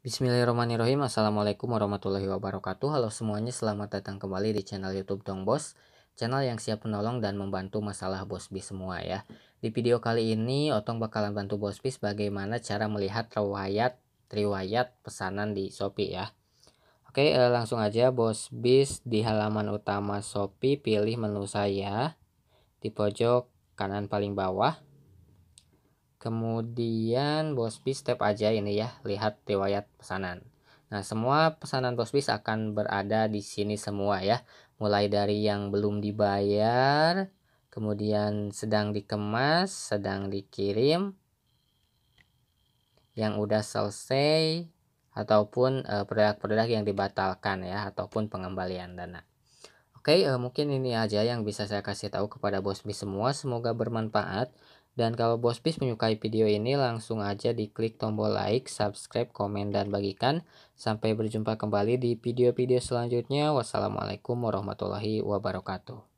Bismillahirrahmanirrahim Assalamualaikum warahmatullahi wabarakatuh Halo semuanya selamat datang kembali di channel youtube Dong Bos Channel yang siap menolong dan membantu masalah Bos Bis semua ya Di video kali ini Otong bakalan bantu Bos Bis bagaimana cara melihat riwayat riwayat pesanan di Shopee ya Oke eh, langsung aja Bos Bis di halaman utama Shopee pilih menu saya Di pojok kanan paling bawah Kemudian Bosby step aja ini ya, lihat riwayat pesanan. Nah, semua pesanan Bosby akan berada di sini semua ya. Mulai dari yang belum dibayar, kemudian sedang dikemas, sedang dikirim, yang udah selesai ataupun eh, produk-produk yang dibatalkan ya ataupun pengembalian dana. Oke, okay, uh, eh, mungkin ini aja yang bisa saya kasih tahu kepada Bosby semua. Semoga bermanfaat. Dan kalau Bos Bis menyukai video ini langsung aja diklik tombol like, subscribe, komen, dan bagikan. Sampai berjumpa kembali di video-video selanjutnya. Wassalamualaikum warahmatullahi wabarakatuh.